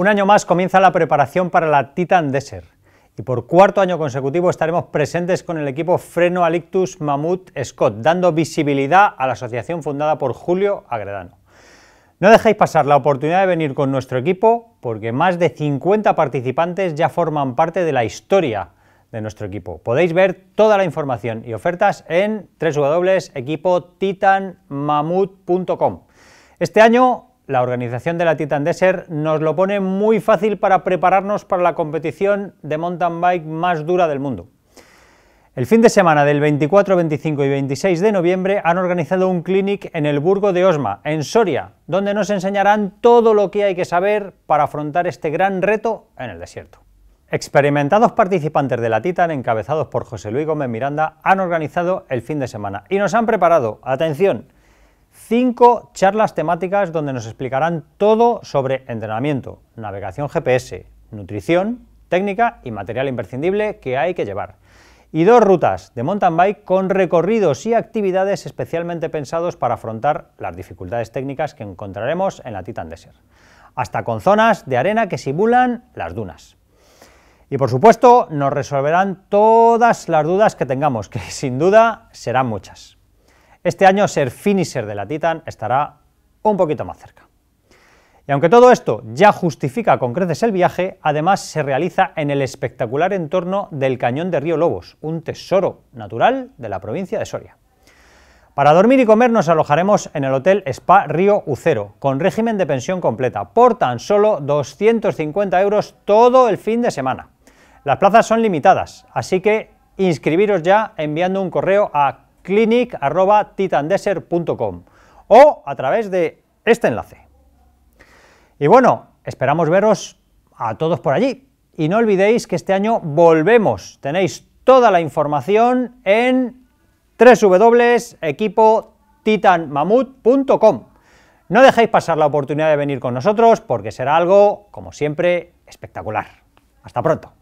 Un año más comienza la preparación para la Titan Desert y por cuarto año consecutivo estaremos presentes con el equipo Freno Alictus Mamut Scott, dando visibilidad a la asociación fundada por Julio Agredano. No dejéis pasar la oportunidad de venir con nuestro equipo porque más de 50 participantes ya forman parte de la historia de nuestro equipo. Podéis ver toda la información y ofertas en www.equipotitanmamut.com. Este año la organización de la Titan Desert nos lo pone muy fácil para prepararnos para la competición de mountain bike más dura del mundo. El fin de semana del 24, 25 y 26 de noviembre han organizado un clinic en el Burgo de Osma, en Soria, donde nos enseñarán todo lo que hay que saber para afrontar este gran reto en el desierto. Experimentados participantes de la Titan, encabezados por José Luis Gómez Miranda, han organizado el fin de semana y nos han preparado, atención, cinco charlas temáticas donde nos explicarán todo sobre entrenamiento, navegación GPS, nutrición, técnica y material imprescindible que hay que llevar. Y dos rutas de mountain bike con recorridos y actividades especialmente pensados para afrontar las dificultades técnicas que encontraremos en la Titan Desert. Hasta con zonas de arena que simulan las dunas. Y por supuesto, nos resolverán todas las dudas que tengamos, que sin duda serán muchas este año ser finisher de la Titan estará un poquito más cerca. Y aunque todo esto ya justifica con creces el viaje, además se realiza en el espectacular entorno del Cañón de Río Lobos, un tesoro natural de la provincia de Soria. Para dormir y comer nos alojaremos en el Hotel Spa Río Ucero, con régimen de pensión completa, por tan solo 250 euros todo el fin de semana. Las plazas son limitadas, así que inscribiros ya enviando un correo a clinic@titandeser.com o a través de este enlace. Y bueno, esperamos veros a todos por allí. Y no olvidéis que este año volvemos. Tenéis toda la información en www.equipotitanmamut.com. No dejéis pasar la oportunidad de venir con nosotros porque será algo, como siempre, espectacular. Hasta pronto.